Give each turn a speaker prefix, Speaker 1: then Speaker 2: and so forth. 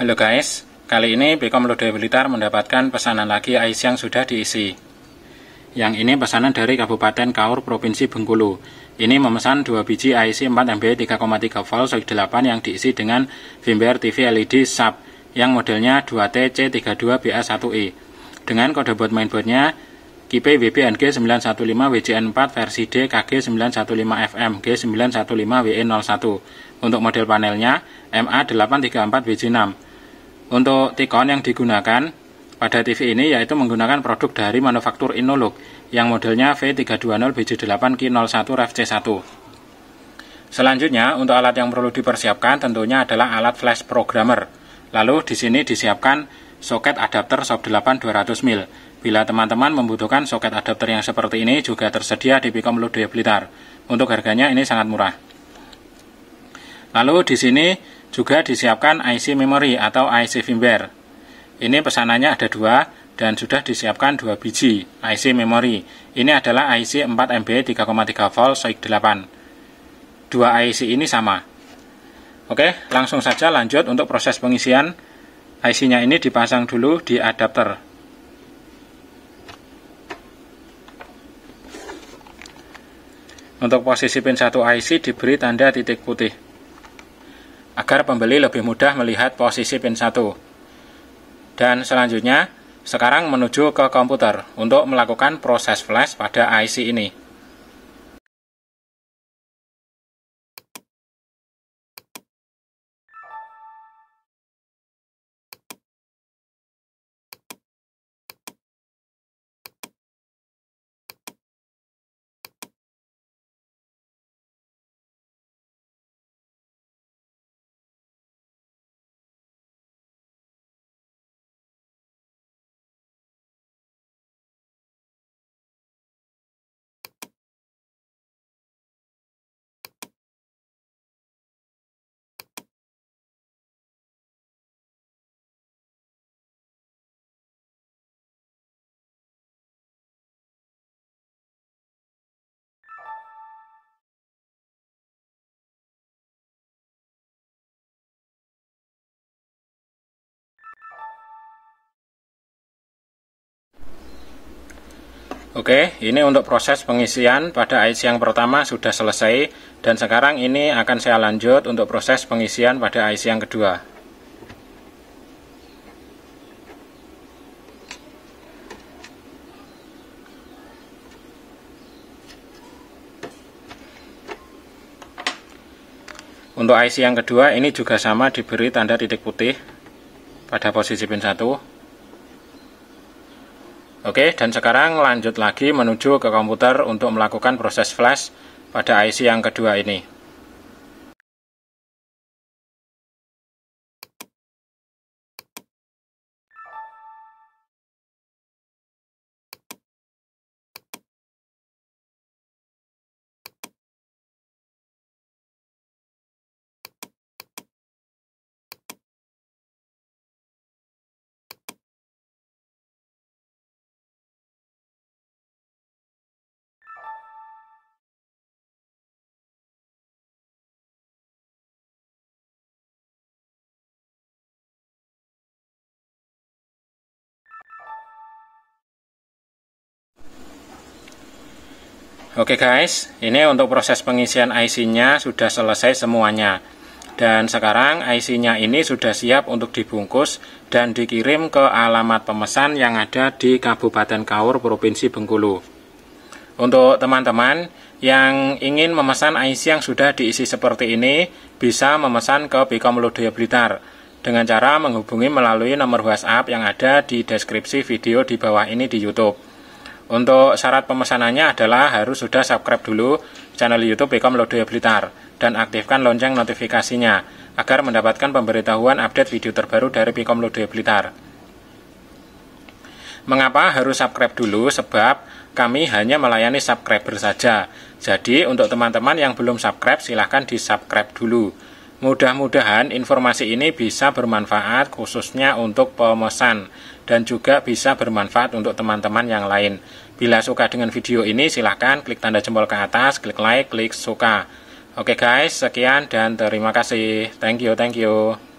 Speaker 1: Halo guys, kali ini Bekom Lode Blitar mendapatkan pesanan lagi ais yang sudah diisi. Yang ini pesanan dari Kabupaten Kaur, Provinsi Bengkulu. Ini memesan 2 biji IC 4 MB 3,3 volt Soik 8 yang diisi dengan firmware TV LED sub yang modelnya 2 tc 32 ba 1 e Dengan kode baud mainboardnya KIP 915 WJN4 versi D KG 915 FM G915 WE01. Untuk model panelnya MA834 WJ6. Untuk tikon yang digunakan pada TV ini yaitu menggunakan produk dari manufaktur Inolog yang modelnya V320BJ8Q01 k 01 rfc 1 Selanjutnya, untuk alat yang perlu dipersiapkan tentunya adalah alat flash programmer. Lalu di sini disiapkan soket adapter SOP 8 200 mil. Bila teman-teman membutuhkan soket adapter yang seperti ini juga tersedia di Pikom Ludoya Blitar. Untuk harganya ini sangat murah. Lalu di sini juga disiapkan IC memory atau IC firmware. Ini pesanannya ada dua dan sudah disiapkan dua biji IC memory. Ini adalah IC 4 MB 3,3 volt SOIC 8. Dua IC ini sama. Oke, langsung saja lanjut untuk proses pengisian. IC-nya ini dipasang dulu di adapter. Untuk posisi pin 1 IC diberi tanda titik putih agar pembeli lebih mudah melihat posisi pin 1. Dan selanjutnya, sekarang menuju ke komputer untuk melakukan proses flash pada IC ini. Oke, ini untuk proses pengisian pada IC yang pertama sudah selesai dan sekarang ini akan saya lanjut untuk proses pengisian pada IC yang kedua. Untuk IC yang kedua ini juga sama diberi tanda titik putih pada posisi pin 1 Oke, dan sekarang lanjut lagi menuju ke komputer untuk melakukan proses flash pada IC yang kedua ini. Oke guys, ini untuk proses pengisian IC-nya sudah selesai semuanya. Dan sekarang IC-nya ini sudah siap untuk dibungkus dan dikirim ke alamat pemesan yang ada di Kabupaten Kaur, Provinsi Bengkulu. Untuk teman-teman yang ingin memesan IC yang sudah diisi seperti ini, bisa memesan ke Bikom Lodaya Blitar dengan cara menghubungi melalui nomor WhatsApp yang ada di deskripsi video di bawah ini di YouTube. Untuk syarat pemesanannya adalah harus sudah subscribe dulu channel YouTube Ekom Lodoya Blitar dan aktifkan lonceng notifikasinya agar mendapatkan pemberitahuan update video terbaru dari Bekom Lodoya Blitar. Mengapa harus subscribe dulu? Sebab kami hanya melayani subscriber saja. Jadi untuk teman-teman yang belum subscribe silahkan di subscribe dulu. Mudah-mudahan informasi ini bisa bermanfaat khususnya untuk pemesan dan juga bisa bermanfaat untuk teman-teman yang lain. Bila suka dengan video ini silahkan klik tanda jempol ke atas, klik like, klik suka. Oke guys, sekian dan terima kasih. Thank you, thank you.